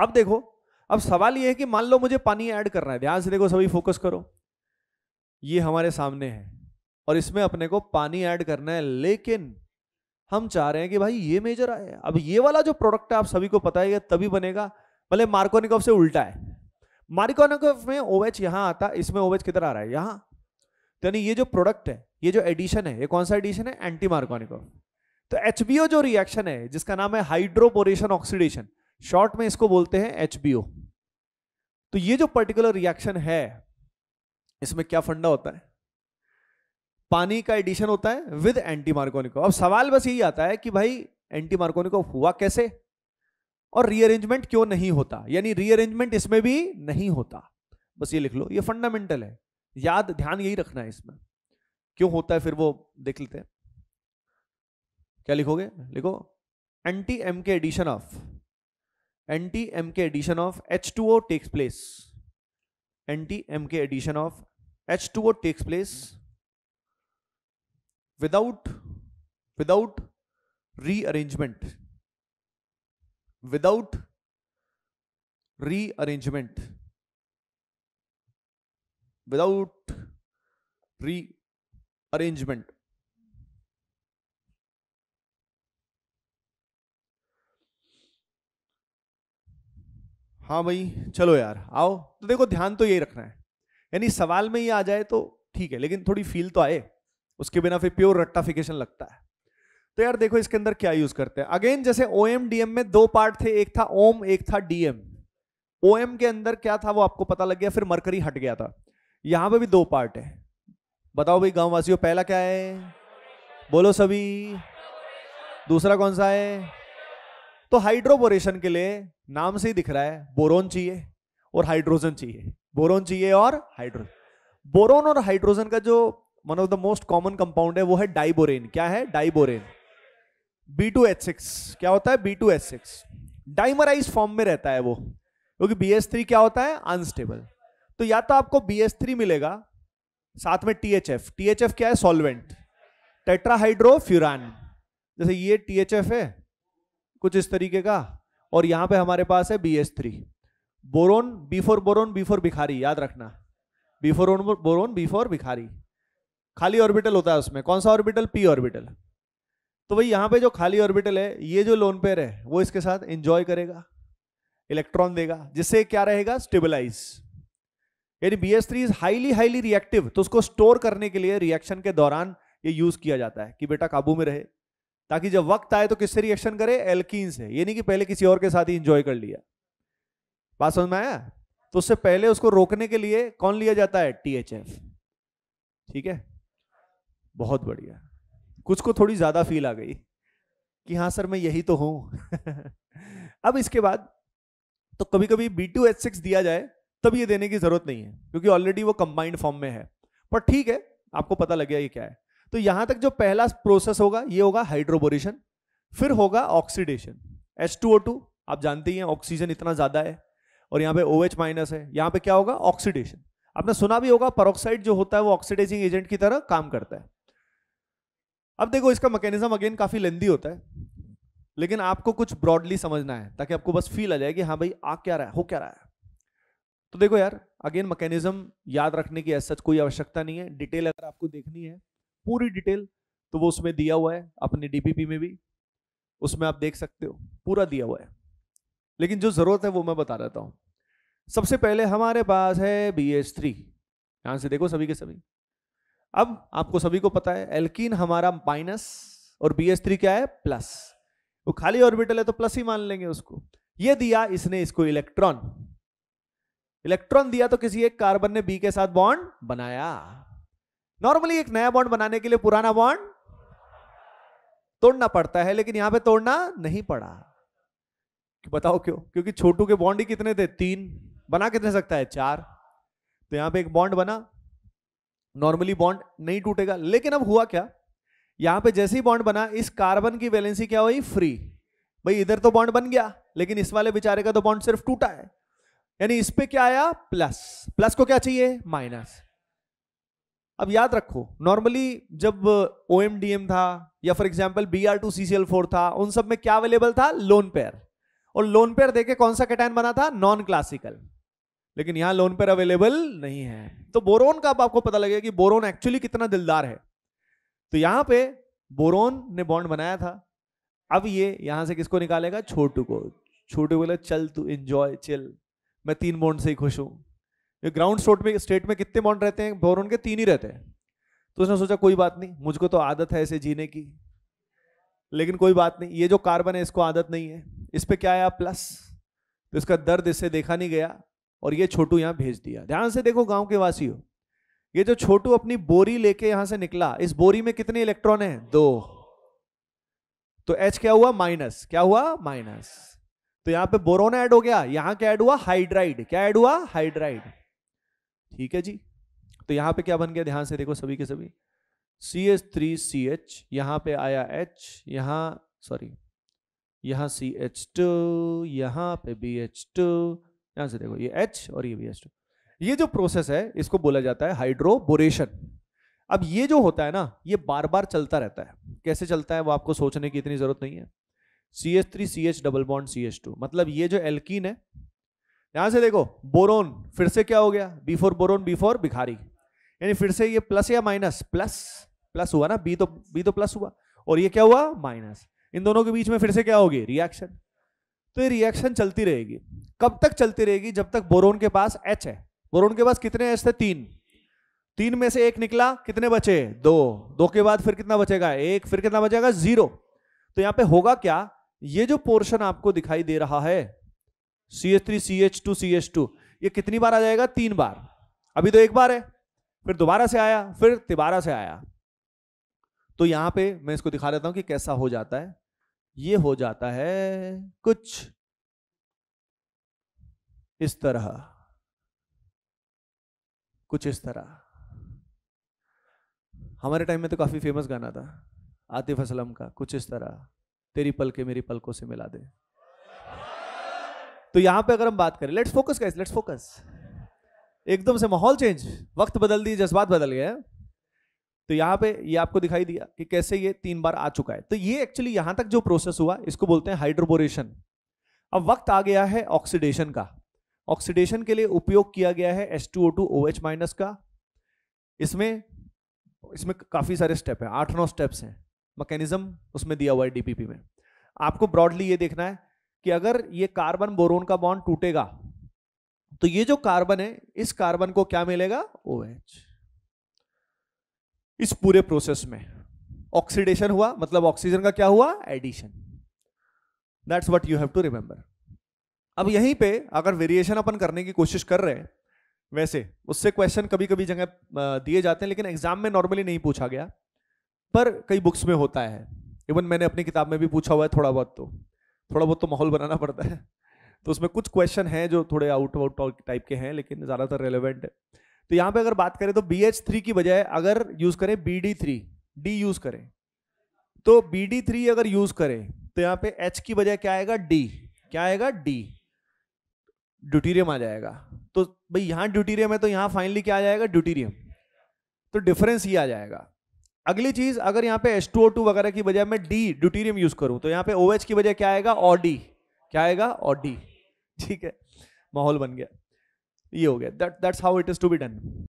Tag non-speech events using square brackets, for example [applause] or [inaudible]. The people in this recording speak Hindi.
अब देखो अब सवाल यह है कि मान लो मुझे पानी ऐड करना है ध्यान से देखो सभी फोकस करो ये हमारे सामने है और इसमें अपने को पानी ऐड करना है लेकिन हम चाह रहे हैं कि भाई ये मेजर आए अब ये वाला जो प्रोडक्ट है आप सभी को पता है तभी बनेगा भले मार्कोनिकॉफ से उल्टा है मार्कोनिकॉफ में ओवेच यहां आता आता इसमें ओवेच किधर आ रहा है तो यानी ये जो प्रोडक्ट है ये जो एडिशन है ये कौन सा एडिशन है एंटी मार्कोनिकॉफ तो एचबीओ जो रिएक्शन है जिसका नाम है हाइड्रोपोरेशन ऑक्सीडेशन शॉर्ट में इसको बोलते हैं एच तो ये जो पर्टिकुलर रिएक्शन है इसमें क्या फंडा होता है पानी का एडिशन होता है विद एंटी मार्कोनिको अब सवाल बस यही आता है कि भाई एंटी मार्कोनिको हुआ कैसे और रीअरेंजमेंट क्यों नहीं होता यानी रीअरेंजमेंट इसमें भी नहीं होता बस ये लिख लो ये फंडामेंटल है याद ध्यान यही रखना है इसमें क्यों होता है फिर वो देख लेते हैं क्या लिखोगे लिखो एंटी एम के addition of N T M K addition of H2O takes place. N T M K addition of H2O takes place without without rearrangement without rearrangement without rearrangement हाँ भाई चलो यार आओ तो देखो ध्यान तो यही रखना है यानी सवाल में ही आ जाए तो ठीक है लेकिन थोड़ी फील तो आए उसके बिना फिर प्योर रट्टाफिकेशन लगता है तो यार देखो इसके अंदर क्या यूज करते हैं अगेन जैसे ओ एम डीएम में दो पार्ट थे एक था ओम एक था डीएम ओ एम के अंदर क्या था वो आपको पता लग गया फिर मरकरी हट गया था यहां पे भी दो पार्ट है बताओ भाई गांववासियों वासियों पहला क्या है बोलो सभी दूसरा कौन सा है तो हाइड्रोबोरेशन के लिए नाम से ही दिख रहा है बोरोन चाहिए और हाइड्रोजन चाहिए बोरोन चाहिए और हाइड्रोजन बोरोन और हाइड्रोजन का जो one of the most common compound है वो है डाइबोरेन क्या है diborane B two H six क्या होता है B two H six dimerise form में रहता है वो क्योंकि बी एस थ्री क्या होता है अनस्टेबल तो या तो आपको बी एस थ्री मिलेगा साथ में T H F T H F क्या है सॉल्वेंट टेट्राहाइड्रोफ्यूरान जैसे ये टी एच एफ है कुछ इस तरीके का और यहां पे हमारे पास है B S three boron before boron before भिखारी याद रखना बीफोर बोरोन बीफोर भिखारी खाली ऑर्बिटल होता है उसमें कौन सा ऑर्बिटल पी ऑर्बिटल तो भाई यहां पे जो खाली ऑर्बिटल है ये जो लोन पेयर है वो इसके साथ एंजॉय करेगा इलेक्ट्रॉन देगा जिससे क्या रहेगा स्टेबलाइज यानी B S three is highly highly reactive तो उसको स्टोर करने के लिए रिएक्शन के दौरान ये यूज किया जाता है कि बेटा काबू में रहे ताकि जब वक्त आए तो किससे रिएक्शन करे एल्किन से ये नहीं कि पहले किसी और के साथ ही इंजॉय कर लिया बात समझ में आया तो उससे पहले उसको रोकने के लिए कौन लिया जाता है टीएचएफ ठीक है बहुत बढ़िया कुछ को थोड़ी ज्यादा फील आ गई कि हाँ सर मैं यही तो हूं [laughs] अब इसके बाद तो कभी कभी बी टू एच सिक्स दिया जाए तब ये देने की जरूरत नहीं है क्योंकि ऑलरेडी वो कंबाइंड फॉर्म में है पर ठीक है आपको पता लग गया ये क्या है तो यहां तक जो पहला प्रोसेस होगा ये होगा हाइड्रोबोरेशन फिर होगा ऑक्सीडेशन टू आप जानते ही हैं ऑक्सीजन इतना ज्यादा है और यहां पे OH माइनस है यहां पे क्या होगा ऑक्सीडेशन आपने सुना भी होगा परोक्साइड जो होता है वो ऑक्सीडाइजिंग एजेंट की तरह काम करता है अब देखो इसका मैकेनिज्म अगेन काफी लेंदी होता है लेकिन आपको कुछ ब्रॉडली समझना है ताकि आपको बस फील आ जाए कि हाँ भाई आ क्या रहा है हो क्या रहा है तो देखो यार अगेन मैकेनिज्म याद रखने की ऐसा कोई आवश्यकता नहीं है डिटेल अगर आपको देखनी है पूरी डिटेल तो वो उसमें दिया हुआ है अपने डीपीपी में भी उसमें आप देख सकते हो पूरा दिया हुआ है लेकिन जो ज़रूरत है वो मैं बता देता हूं सबसे पहले हमारे पास है बी एस थ्री यहां से देखो सभी के सभी अब आपको सभी को पता है एल्किन हमारा माइनस और बी एस थ्री क्या है प्लस वो खाली ऑर्बिटल है तो प्लस ही मान लेंगे उसको ये दिया इसने इसको इलेक्ट्रॉन इलेक्ट्रॉन दिया तो किसी एक कार्बन ने बी के साथ बॉन्ड बनाया नॉर्मली एक नया बॉन्ड बनाने के लिए पुराना बॉन्ड तोड़ना पड़ता है लेकिन यहां पे तोड़ना नहीं पड़ा बताओ क्यों क्योंकि छोटू के बॉन्ड ही कितने थे तीन बना कितने सकता है चार तो यहां पे एक बॉन्ड बना नॉर्मली बॉन्ड नहीं टूटेगा लेकिन अब हुआ क्या यहां पे जैसे ही बॉन्ड बना इस कार्बन की वैलेंसी क्या हुई फ्री भाई इधर तो बॉन्ड बन गया लेकिन इस वाले बेचारे का तो बॉन्ड सिर्फ टूटा है यानी इस पर क्या आया प्लस प्लस को क्या चाहिए माइनस अब याद रखो नॉर्मली जब ओ था या for example B R two C था उन सब में क्या अवेलेबल था लोन पेयर और लोन पेयर देके कौन सा कैटाइन बना था नॉन क्लासिकल लेकिन यहां लोन पेयर अवेलेबल नहीं है तो बोरोन का अब आपको पता लगेगा कि बोरोन एक्चुअली कितना दिलदार है तो यहां पे बोरोन ने बॉन्ड बनाया था अब ये यहां से किसको निकालेगा छोटू को छोटू बोले चल तू एंजॉय चिल मैं तीन बॉन्ड से ही खुश हूं ग्राउंड स्टोट में स्टेट में कितने बॉन्ड रहते हैं बोरोन के तीन ही रहते हैं तो उसने सोचा कोई बात नहीं मुझको तो आदत है ऐसे जीने की लेकिन कोई बात नहीं ये जो कार्बन है इसको आदत नहीं है इस पर क्या आया प्लस तो इसका दर्द इससे देखा नहीं गया और ये छोटू यहाँ भेज दिया ध्यान से देखो गांव के वासी हो ये जो छोटू अपनी बोरी लेके यहां से निकला इस बोरी में कितने इलेक्ट्रॉन है दो तो एच क्या हुआ माइनस क्या हुआ माइनस तो यहां पे बोरोन ऐड हो गया यहां क्या ऐड हुआ हाइड्राइड क्या ऐड हुआ हाइड्राइड ठीक है जी तो यहां पे क्या बन गया ध्यान से देखो सभी के सभी C H three C H यहाँ पे आया एच यहां सॉरी यहां सी एच टू यहां पे बी एच टू यहां से देखो ये एच और ये बी एच टू ये जो प्रोसेस है इसको बोला जाता है हाइड्रोबोरेशन अब ये जो होता है ना ये बार बार चलता रहता है कैसे चलता है वो आपको सोचने की इतनी ज़रूरत नहीं है C H three C H double bond C H two मतलब ये जो एल्कीन है यहां से देखो बोरोन फिर से क्या हो गया B four boron B four भिखारी यानी फिर से ये प्लस या माइनस प्लस प्लस हुआ ना बी तो बी तो प्लस हुआ और ये क्या हुआ माइनस इन दोनों के बीच में फिर से क्या होगी रिएक्शन तो ये रिएक्शन चलती रहेगी कब तक चलती रहेगी जब तक बोरोन के पास एच है बोरोन के पास कितने एच थे तीन तीन में से एक निकला कितने बचे दो दो के बाद फिर कितना बचेगा एक फिर कितना बचेगा जीरो तो यहां पे होगा क्या ये जो पोर्शन आपको दिखाई दे रहा है C H three C H two C H two ये कितनी बार आ जाएगा तीन बार अभी तो एक बार है फिर दोबारा से आया फिर तिबारा से आया तो यहां पे मैं इसको दिखा देता हूं कि कैसा हो जाता है ये हो जाता है कुछ इस तरह कुछ इस तरह हमारे टाइम में तो काफी फेमस गाना था आतिफ असलम का कुछ इस तरह तेरी पल के मेरी पलकों से मिला दे तो यहां पे अगर हम बात करें let's focus guys let's focus एकदम से माहौल चेंज वक्त बदल दिए जज्बात बदल गए तो यहां पे ये आपको दिखाई दिया कि कैसे ये तीन बार आ चुका है तो ये एक्चुअली यहां तक जो प्रोसेस हुआ इसको बोलते हैं हाइड्रोबोरेशन अब वक्त आ गया है ऑक्सीडेशन का ऑक्सीडेशन के लिए उपयोग किया गया है S two O two O H minus का इसमें इसमें काफ़ी सारे स्टेप हैं आठ नौ स्टेप्स हैं मैकेनिज्म उसमें दिया हुआ है डीपीपी में आपको ब्रॉडली ये देखना है कि अगर ये कार्बन बोरोन का बॉन्ड टूटेगा तो ये जो कार्बन है इस कार्बन को क्या मिलेगा ओ OH. इस पूरे प्रोसेस में ऑक्सीडेशन हुआ मतलब ऑक्सीजन का क्या हुआ addition that's what you have to remember अब यहीं पे अगर वेरिएशन अपन करने की कोशिश कर रहे हैं वैसे उससे क्वेश्चन कभी कभी जगह दिए जाते हैं लेकिन एग्जाम में नॉर्मली नहीं पूछा गया पर कई बुक्स में होता है इवन मैंने अपनी किताब में भी पूछा हुआ है थोड़ा बहुत तो थोड़ा बहुत तो माहौल बनाना पड़ता है तो उसमें कुछ क्वेश्चन हैं जो थोड़े आउट आउट टाइप के हैं लेकिन ज़्यादातर रेलिवेंट है तो यहाँ पे अगर बात करें तो बी एच थ्री की बजाय अगर यूज़ करें B D three D use करें तो बी डी थ्री अगर यूज़ करें तो यहाँ पे एच की बजाय क्या आएगा डी क्या आएगा डी ड्यूटीरियम आ जाएगा तो भाई यहाँ ड्यूटीरियम है तो यहाँ फाइनली क्या आ जाएगा ड्यूटीरियम तो डिफरेंस ये आ जाएगा अगली चीज अगर यहाँ पे H2O2 वगैरह की बजाय मैं डी ड्यूटीरियम यूज करूं तो यहाँ पे OH की बजाय क्या आएगा और डी क्या आएगा और डी ठीक है माहौल बन गया ये हो गया that that's how it is to be done